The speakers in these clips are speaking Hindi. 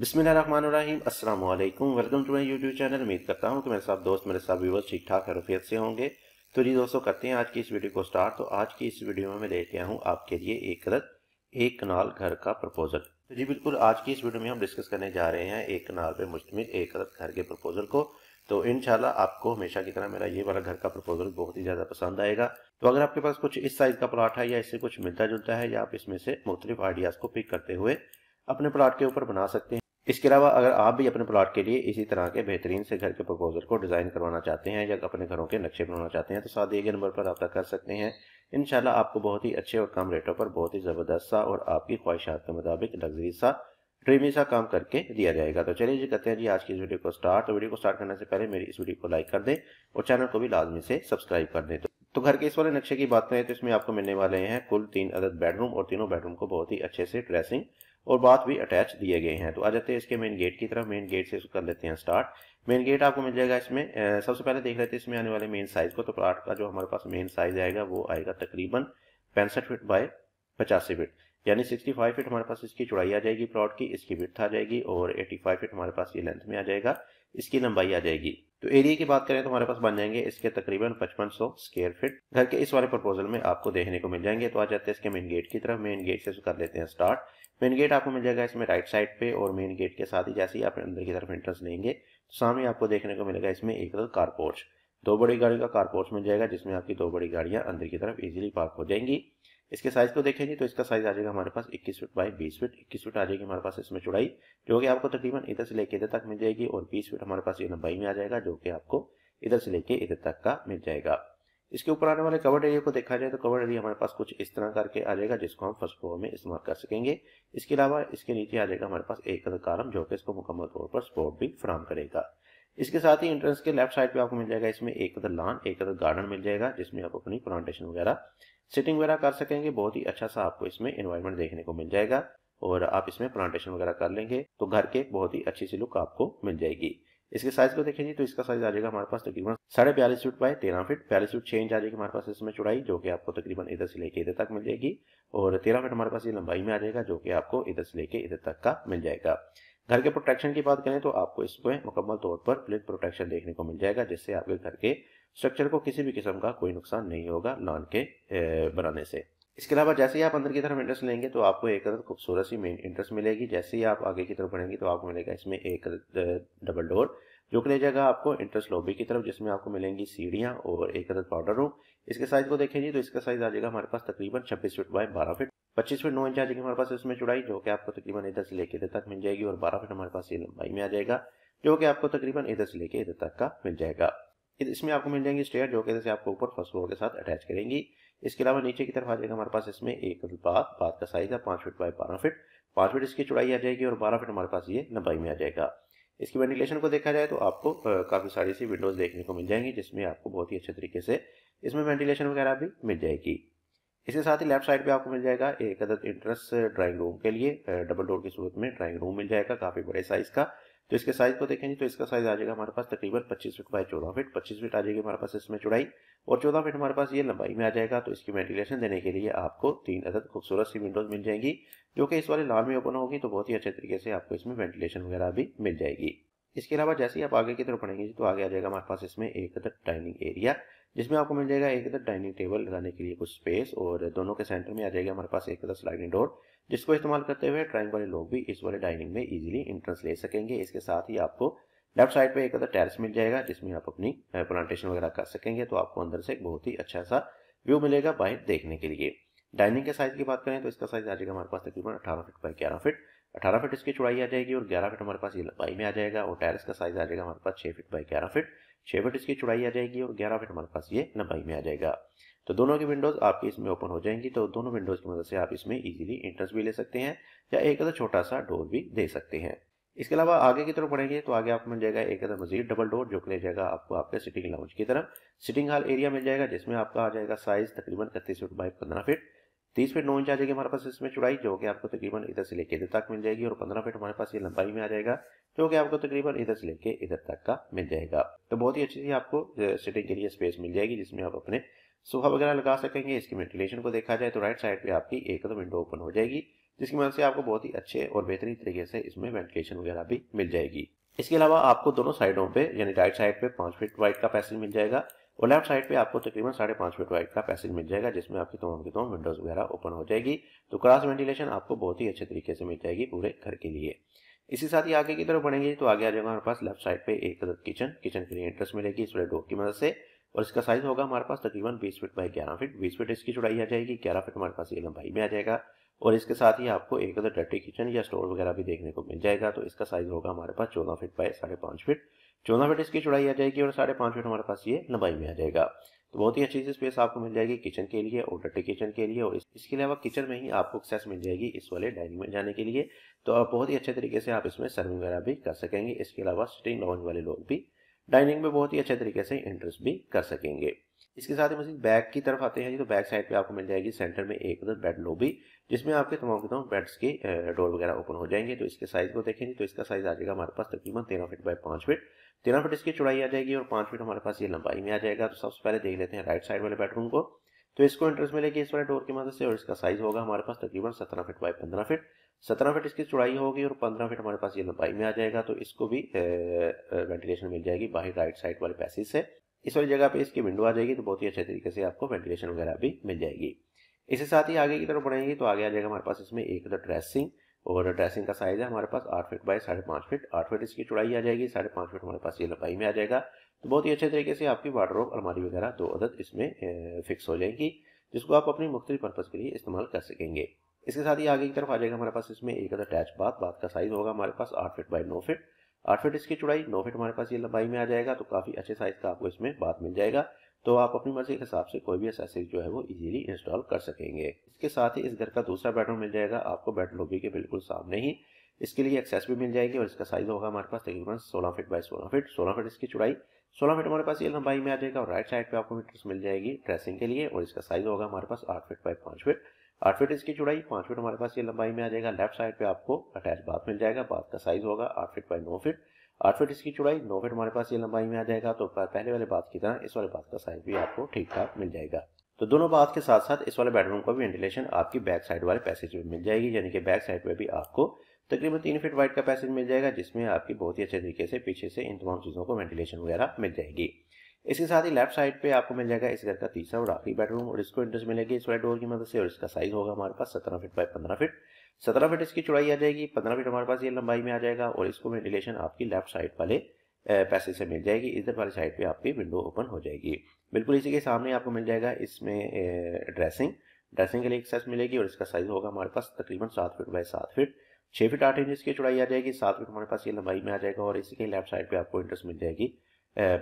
बिसमीम अस्सलाम वालेकुम welcome to my YouTube channel उम्मीद करता हूँ कि मेरे साथ दोस्त मेरे साथ व्यूवर्स ठीक ठाक खरूफियत से होंगे तो जी दोस्तों करते हैं आज की इस वीडियो को स्टार्ट तो आज की इस वीडियो में मैं लेके आया हूँ आपके लिए एक रथ एक कनाल घर का प्रपोजल तो जी बिल्कुल आज की इस वीडियो में हम डिस्कस करने जा रहे हैं एक कनाल पर मुश्तमिल एक रथ घर के प्रपोजल को तो इन आपको हमेशा की तरह मेरा ये वाला घर का प्रपोजल बहुत ही ज़्यादा पसंद आएगा तो अगर आपके पास कुछ इस साइज़ का प्लाट है या इससे कुछ मिलता जुलता है या आप इसमें से मुख्तलिफ आइडियाज़ को पिक करते हुए अपने प्लाट के ऊपर बना सकते हैं इसके अलावा अगर आप भी अपने प्लॉट के लिए इसी तरह के बेहतरीन से घर के प्रपोजल को डिज़ाइन करवाना चाहते हैं या अपने घरों के नक्शे बनाना चाहते हैं तो साथ दिए गए नंबर पर रब्ता कर सकते हैं इन आपको बहुत ही अच्छे और कम रेटों पर बहुत ही ज़बरदस्त सा और आपकी ख्वाहिशात के मुताबिक लग्जरी सा ड्रीमी सा काम करके दिया जाएगा तो चलिए जी कहते हैं जी आज की इस वीडियो को स्टार्ट तो वीडियो को स्टार्ट करने से पहले मेरी इस वीडियो को लाइक कर दें और चैनल को भी लाजमी से सब्सक्राइब कर दें तो घर के इस वाले नक्शे की बात करें तो इसमें आपको मिलने वाले हैं कुल तीन अदद बेडरूम और तीनों बेडरूम को बहुत ही अच्छे से ड्रेसिंग और बाथ भी अटैच दिए गए हैं तो आ जाते हैं इसके मेन गेट की तरफ मेन गेट से कर लेते हैं स्टार्ट मेन गेट आपको मिल जाएगा इसमें सबसे पहले देख लेते हैं इसमें आने वाले मेन साइज को तो प्लाट का जो हमारे पास मेन साइज आएगा वो आएगा तकरीबन पैंसठ फिट बाय पचासी फिट यानी 65 फिट हमारे पास इसकी चौड़ाई आ जाएगी प्लॉट की इसकी विथ आ जाएगी और 85 फिट हमारे पास ये लेंथ में आ जाएगा इसकी लंबाई आ जाएगी तो एरिया की बात करें तो हमारे पास बन जाएंगे इसके तकरीबन 5500 स्क्वायर फिट घर के इस वाले प्रपोजल में आपको देखने को मिल जाएंगे तो आ जाते हैं इसके मेन गेट की तरफ मेन गेट से कर लेते हैं स्टार्ट मेन गेट आपको मिल जाएगा इसमें राइट साइड पे और मेन गेट के साथ ही जैसे ही आप अंदर की तरफ एंट्रेंस लेंगे तो सामने आपको देखने को मिलेगा इसमें एक कार पोर्च दो बड़ी गाड़ी का कार पोर्च मिल जाएगा जिसमें आपकी दो बड़ी गाड़ियां अंदर की तरफ इजीली पार्क हो जाएंगी इसके साइज को देखेंगे तो इसका साइज आ जाएगा हमारे पास इक्कीस फीट बाई बीस फीट इक्कीस फीट आ जाएगी हमारे पास इसमें चौड़ाई जो कि आपको तकरीबन इधर से लेके इधर तक मिल जाएगी और बीस फीट हमारे पास ये लंबाई में आ जाएगा जो कि आपको इधर से लेके इधर तक का मिल जाएगा इसके ऊपर आने वाले कवर्ड एरिया को देखा जाए तो कवर्ड एरिया हमारे पास कुछ इस तरह करके आ जाएगा जिसको हम फर्स्ट फ्लोर में इस्तेमाल कर सकेंगे इसके अलावा इसके नीचे आ जाएगा हमारे पास एक कारम जो कि इसको मुकम्मल तौर पर सपोर्ट भी फ्राम करेगा इसके साथ ही एंट्रेंस के लेफ्ट साइड पे आपको मिल जाएगा इसमें एक अदर लान एक अदर गार्डन मिल जाएगा जिसमें आप अपनी प्लांटेशन वगैरह सिटिंग वगैरह कर सकेंगे बहुत ही अच्छा सा आपको इसमें इन्वायरमेंट देखने को मिल जाएगा और आप इसमें प्लांटेशन वगैरह कर लेंगे तो घर के बहुत ही अच्छी सी लुक आपको मिल जाएगी इसके साइज को देखेंगे तो इसका साइज आ जाएगा हमारे पास तकरीबन साढ़े बयालीस फीट बाय तेरह फीट बयालीस फीट छः इंच आ जाएगी हमारे पास इसमें चुड़ाई जो कि आपको तकरीबन इधर से लेके इधर तक मिल जाएगी और तेरह फीट हमारे पास ये लंबाई में आ जाएगा जो कि आपको इधर से लेके इधर तक का मिल जाएगा घर के प्रोटेक्शन की बात करें तो आपको इसमें मुकम्मल तौर पर प्लिथ प्रोटेक्शन देखने को मिल जाएगा जिससे आपके घर के स्ट्रक्चर को किसी भी किस्म का कोई नुकसान नहीं होगा लॉन के बनाने से इसके अलावा जैसे ही आप अंदर की तरफ इंटरेस्ट लेंगे तो आपको एक अदद खूबसूरत सी मेन इंटरेस्ट मिलेगी जैसे ही आप आगे की तरफ बढ़ेंगे तो आपको मिलेगा इसमें एक डबल डोर जो कि ले जाएगा आपको इंटरेस्ट लॉबी की तरफ जिसमें आपको मिलेंगी सीढ़ियाँ और एक अदद पाउडर रूम इसके साइज को देखें जी तो इसका साइज आ जाएगा हमारे पास तकरीबन छब्बीस फीट बाय बारह फीट पच्चीस फीट नौ इंच आ जाएगी हमारे पास इसमें चुड़ाई जो कि आपको तकरीबन इधर से लेके इधर तक मिल जाएगी और बारह फीट हमारे पास ये लंबाई में आ जाएगा जो कि आपको तकरीबन इधर से लेके इधर तक का मिल जाएगा इसमें आपको मिल जाएंगी स्टेयर जो कि इधर से आपको ऊपर फर्स्ट फ्लोर के साथ अटैच करेंगी इसके अलावा नीचे की तरफ आ जाएगा हमारे पास इसमें एक बात बात का साइज है पाँच फिट बाई बारह फिट पाँच फिट इसकी चौड़ाई आ जाएगी और बारह फिट हमारे पास ये लंबाई में आ जाएगा इसकी वेंटिलेशन को देखा जाए तो आपको काफ़ी सारी सी विंडोज़ देखने को मिल जाएंगी जिसमें आपको बहुत ही अच्छे तरीके से इसमें वेंटिलेशन वगैरह भी मिल जाएगी इसके साथ ही लेफ्ट साइड पे आपको मिल जाएगा एक अदर इंट्रेंस ड्राइंग रूम के लिए डबल डोर की सूरत में ड्राइंग रूम मिल जाएगा काफ़ी बड़े साइज़ का तो इसके साइज को देखेंगे तो इसका साइज आ जाएगा हमारे पास तकरीबन 25 फीट बाई 14 फीट 25 फीट आ जाएगी हमारे पास इसमें चौड़ाई और 14 फीट हमारे पास ये लंबाई में आ जाएगा तो इसकी वेंटिलेशन देने के लिए आपको तीन अदद खूबसूरत सी विंडोज मिल जाएंगी जो कि इस वाले लाल में ओपन होगी तो बहुत ही अच्छे तरीके से आपको इसमें वेंटिलेशन वगैरह भी मिल जाएगी इसके अलावा जैसे ही आप आगे की तरफ पढ़ेंगे तो आगे आ जाएगा हमारे पास इसमें एक अदर डाइनिंग एरिया जिसमें आपको मिल जाएगा एक अदर डाइनिंग टेबल लगाने के लिए कुछ स्पेस और दोनों के सेंटर में आ जाएगा हमारे पास एक अदर स्लाइडिंग डोर जिसको इस्तेमाल करते हुए ट्राइंग वाले लोग भी इस वाले डाइनिंग में इजीली इंट्रेंस ले सकेंगे इसके साथ ही आपको लेफ्ट साइड पे एक अदर टेरेस मिल जाएगा जिसमें आप अपनी प्लांटेशन वगैरह कर सकेंगे तो आपको अंदर से एक बहुत ही अच्छा सा व्यू मिलेगा बाहर देखने के लिए डाइनिंग के साइज की बात करें तो इसका साइज आ जाएगा हमारे पास तकरीबन अठारह फीट बाई ग्यारह फिट अठारह फिट इसकी चुड़ाई आ जाएगी और ग्यारह फिट हमारे पास ये लंबाई में आ जाएगा और टेरस का साइज आ जाएगा हमारे पास छह फिट बाई ग्यारह फिट छह फिट इसकी चुड़ाई आ जाएगी और ग्यारह फिट हमारे पास ये लंबाई में आ जाएगा तो दोनों की विंडोज़ आपके इसमें ओपन हो जाएंगी तो दोनों विंडोज़ की मदद से आप इसमें इजीली इंटरेस्ट भी ले सकते हैं या एक अदर छोटा सा डोर भी दे सकते हैं इसके अलावा आगे की तरफ बढ़ेंगे तो आगे आपको मिल जाएगा एक अदर मजीद डबल डोर जो कि ले जाएगा आपको आपके सिटिंग लाउंज की तरफ सिटिंग हॉल एरिया मिल जाएगा जिसमें आपका आ जाएगा साइज तकरीबन इकतीस फीट बाई पंद्रह फीट तीस फीट नौ इंच आ जाएगी हमारे पास इसमें चुड़ाई जो कि आपको तकरीबन इधर से लेकर इधर तक मिल जाएगी और पंद्रह फीट हमारे पास ये लंबाई में आ जाएगा जो कि आपको तकरीबन इधर से लेके इधर तक का मिल जाएगा तो बहुत ही अच्छी सी आपको सिटिंग के लिए स्पेस मिल जाएगी जिसमें आप अपने सोफा वगैरह लगा सकेंगे इसकी वेंटिलेशन को देखा जाए तो राइट साइड पे आपकी एक तो विंडो ओपन हो जाएगी जिसकी मदद से आपको बहुत ही अच्छे और बेहतरीन तरीके से इसमें वेंटिलेशन वगैरह भी मिल जाएगी इसके अलावा आपको दोनों साइडों पे यानी राइट साइड पे पाँच फीट वाइड का पैसेज मिल जाएगा और लेफ्ट साइड पे आपको तकरीबन साढ़े पाँच फीट वाइड का पैसेज मिल जाएगा जिसमें आपकी तमाम की तमाम विंडोज़ वगैरह ओपन हो जाएगी तो क्रॉस वेंटिलेशन आपको बहुत ही अच्छे तरीके से मिल जाएगी पूरे घर के लिए इसी साथ ही आगे की तरफ बढ़ेंगे तो आगे आ जाएगा हमारे पास लेफ्ट साइड पे एक किचन किचन के लिए एंट्रेस मिलेगी इस वाले डोर की मदद से और इसका साइज होगा हमारे पास तकरीबन बीस फीट बाई ग्यारह फीट बीस फीट इसकी चुड़ाई आ जाएगी ग्यारह फीट हमारे पास ये लंबाई में आ जाएगा और इसके साथ ही आपको एक अदर डटी किचन या स्टोर वगैरह भी देखने को मिल जाएगा तो इसका साइज होगा हमारे पास चौदह फीट बाय साढ़े पाँच फीट चौदह फीट इसकी चुड़ाई आ जाएगी और साढ़े पाँच फीट हमारे पास ये लंबाई में आ जाएगा तो बहुत ही अच्छी सी स्पेस आपको मिल जाएगी किचन के लिए और डटे किचन के लिए और इसके अलावा किचन में ही आपको एक्सेस मिल जाएगी इस वाले डाइनिंग में जाने के लिए तो आप बहुत ही अच्छे तरीके से आप इसमें सर्विंग वगैरह भी कर सकेंगे इसके अलावा सिटिंग लॉन्ज वाले लोग भी डाइनिंग में बहुत ही अच्छे तरीके से इंटरेस्ट भी कर सकेंगे इसके साथ ही मशीन बैक की तरफ आते हैं जी तो बैक साइड पे आपको मिल जाएगी सेंटर में एक उधर बेड भी जिसमें आपके तमाम के तमाम बेड्स के डोर वगैरह ओपन हो जाएंगे तो इसके साइज को देखेंगे तो इसका साइज आ जाएगा हमारे पास तकरीबन तेरह फीट बाय पाँच फीट तेरह फीट इसकी चौड़ाई आ जाएगी और पाँच फीट हमारे पास ये लंबाई में आ जाएगा तो सबसे पहले देख लेते हैं राइट साइड वाले बेडरूम को तो इसको इंटरेस्ट मिलेगी इस वाले डोर की मदद से और इसका साइज होगा हमारे पास तकरीबन सत्रह फीट बाई पंद्रह फीट सत्रह फीट इसकी चौड़ाई होगी और पंद्रह फीट हमारे पास ये लंबाई में आ जाएगा तो इसको भी वेंटिलेशन मिल जाएगी बाहर राइट साइड वाले पैसेज से इस वाली जगह पे इसकी विंडो आ जाएगी तो बहुत ही अच्छे तरीके से आपको वेंटिलेशन वगैरह भी मिल जाएगी इसके साथ ही आगे की तरफ बढ़ेंगे तो आगे आ जाएगा हमारे पास इसमें एक ड्रेसिंग और ड्रेसिंग का साइज है हमारे पास आठ फीट बाय साढ़े पाँच फीट आठ फीट इसकी चौड़ाई आ जाएगी साढ़े पाँच फीट हमारे पास ये लंबाई में आ जाएगा तो बहुत ही अच्छे तरीके से आपकी वाटरोप अलमारी वगैरह दो अदद इसमें फिक्स हो जाएगी जिसको आप अपनी मुख्तलि पर्पज़ के लिए इस्तेमाल कर सकेंगे इसके साथ ही आगे की तरफ आ जाएगा हमारे पास इसमें एक अदर अटैच बात बात का साइज होगा हमारे पास आठ फिट बाई नौ फिट आठ फिट इसकी चुड़ाई नौ फिट हमारे पास ये लंबाई में आ जाएगा तो काफ़ी अच्छे साइज का आपको इसमें बात मिल जाएगा तो आप अपनी मर्जी के हिसाब से कोई भी एसेसरी जो है वो इजीली इंस्टॉल कर सकेंगे इसके साथ ही इस घर का दूसरा बेडरूम मिल जाएगा आपको बेड लॉबी के बिल्कुल सामने ही इसके लिए एक्सेस भी मिल जाएगी और इसका साइज होगा हमारे पास तकरीबन 16 फीट बाय 16 फीट 16 फीट इसकी चुड़ाई 16 फीट हमारे पास ये लंबाई में आ जाएगा और राइट साइड पे आपको मीटर्स मिल जाएगी ड्रेसिंग के लिए और इसका साइज होगा हमारे पास आठ फीट बाय पांच फीट आठ फिट इसकी चुड़ाई पाँच फिट हमारे पास ये लंबाई में आ जाएगा लेफ्ट साइड पे आपको अटैच बाथ मिल जाएगा बाथ का साइज होगा आठ फिट बाई नौ फिट आठ फिट इसकी चुड़ाई नौ फिट हमारे पास ये लंबाई में आ जाएगा तो पहले वाले बाथ की तरह इस वाले बाथ का साइज भी आपको ठीक ठाक मिल जाएगा तो दोनों बाथ के साथ साथ इस वाले बेडरूम का भी वेंटिलेशन आपकी बैक साइड वाले पैसेज में मिल जाएगी यानी कि बैक साइड पर भी आपको तकरीबन तीन फीट वाइड का पैसेज मिल जाएगा जिसमें आपकी बहुत ही अच्छे तरीके से पीछे से इन तमाम चीज़ों को वेंटिलेशन वगैरह मिल जाएगी इसके साथ ही लेफ्ट साइड पे आपको मिल जाएगा इस घर का तीसरा और आखिरी बेडरूम और इसको इंटरेस्ट मिलेगी इस वाइट डोर की मदद से और इसका साइज होगा हमारे पास सत्रह फीट बाई पंद्रह फीट सत्रह फीट इसकी चौड़ाई आ जाएगी पंद्रह फीट हमारे पास ये लंबाई में आ जाएगा और इसको वेंटिलेशन आपकी लेफ्ट साइड वाले पैसे से मिल जाएगी इधर वाली साइड पे आपकी विंडो ओपन हो जाएगी बिल्कुल इसी के सामने आपको मिल जाएगा इसमें ड्रेसिंग ड्रेसिंग के लिए एक्सेस मिलेगी और इसका साइज होगा हमारे पास तकरीबन सात फीट बाय सात फीट छः फीट आठ इंच इसकी चौड़ाई आ जाएगी सात फीट हमारे पास ये लंबाई में आ जाएगा और इसी के लेफ्ट साइड पे आपको इंटरेस्ट मिल जाएगी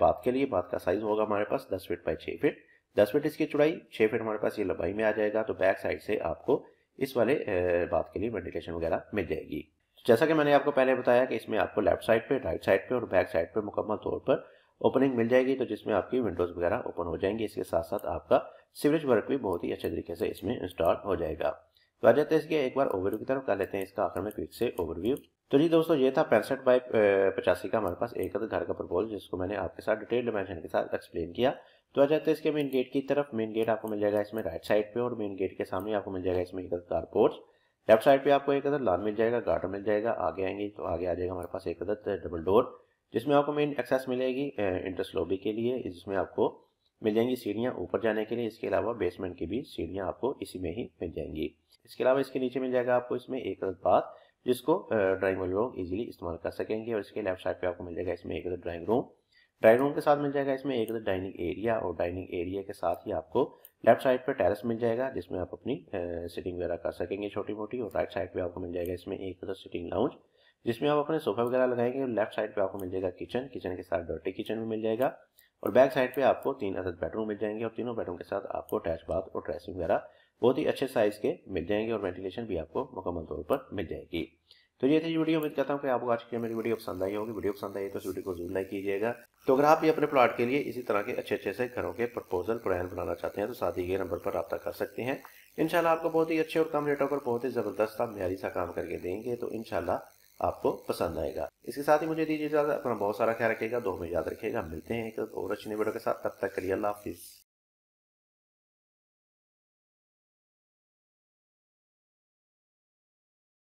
बात के लिए बात का साइज होगा हमारे पास दस फीट बाई छः फिट दस फिट इसकी चुड़ाई छः फिट हमारे पास ये लंबाई में आ जाएगा तो बैक साइड से आपको इस वाले बात के लिए वेंटिलेशन वगैरह मिल जाएगी जैसा कि मैंने आपको पहले बताया कि इसमें आपको लेफ्ट साइड पे राइट साइड पे और बैक साइड पे मुकम्मल तौर पर ओपनिंग मिल जाएगी तो जिसमें आपकी विंडोज वगैरह ओपन हो जाएंगी इसके साथ साथ आपका सिवरेज वर्क भी बहुत ही अच्छे तरीके से इसमें इंस्टॉल हो जाएगा तो आ जाते हैं इसके एक बार ओवरव्यू की तरफ कर लेते हैं इसका आखिर में क्विक से ओवरव्यू तो जी दोस्तों ये था पैंसठ बाई पचासी का हमारे पास एक अदर घर का प्रपोज जिसको मैंने आपके साथ डिटेल डिमेंशन के साथ एक्सप्लेन किया तो आ जाते हैं इसके मेन गेट की तरफ मेन गेट आपको मिल जाएगा इसमें राइट साइड पे और मेन गेट के सामने आपको मिल जाएगा इसमें एक अदर पोर्च लेफ्ट साइड पे आपको एक अदर लॉन मिल जाएगा गार्डन मिल जाएगा आगे आएंगे तो आगे आ जाएगा हमारे पास एक अदर डबल डोर जिसमें आपको मेन एक्सेस मिलेगी इंटरेस्ट लॉबी के लिए जिसमें आपको मिल जाएंगी सीढ़ियाँ ऊपर जाने के लिए इसके अलावा बेसमेंट की भी सीढ़ियाँ आपको इसी में ही मिल जाएंगी इसके अलावा इसके नीचे मिल जाएगा आपको इसमें एक अदर बाथ जिसको ड्राइंग वाले लोग इजीली इस्तेमाल कर सकेंगे और इसके लेफ्ट साइड पे आपको मिल जाएगा इसमें एक ड्राइंग रूम ड्राइंग रूम के साथ मिल जाएगा इसमें एक डाइनिंग तो एरिया और डाइनिंग एरिया के साथ ही आपको लेफ्ट साइड पे टेरेस मिल जाएगा जिसमें आप अपनी सिटिंग वगैरह कर सकेंगे छोटी मोटी और राइट साइड पर आपको मिल जाएगा इसमें एक सिटिंग तो लाउंज जिसमें आप अपने सोफा वगैरह लगाएंगे और लेफ्ट साइड पर आपको मिल जाएगा किचन किचन के साथ डर्टी किचन भी मिल जाएगा और बैक साइड पे आपको तीन अदर बेडरूम मिल जाएंगे और तीनों बेडरूम के साथ आपको अटैच बाथ और ड्रेसिंग वगैरह बहुत ही अच्छे साइज़ के मिल जाएंगे और वेंटिलेशन भी आपको मुकम्मल तौर पर मिल जाएगी तो ये थी वीडियो उम्मीद करता हूँ कि आपको आज की मेरी वीडियो पसंद आई होगी वीडियो पसंद आई तो इस वीडियो को जरूर लाइक कीजिएगा तो अगर आप भी अपने प्लाट के लिए इसी तरह के अच्छे अच्छे से घरों के प्रपोजल प्लान बनाना चाहते हैं तो साथ ही ये नंबर पर रब्ता कर सकते हैं इनशाला आपको बहुत ही अच्छे और कम रेटों पर बहुत ही ज़बरदस्त आप म्यारी सा काम करके देंगे तो इनशाला आपको पसंद आएगा इसके साथ ही मुझे दीजिए अपना बहुत सारा ख्याल रखेगा दो में याद रखेगा मिलते हैं एक और अच्छी वीडियो के साथ तब तक करिए अल्लाह हाफिज़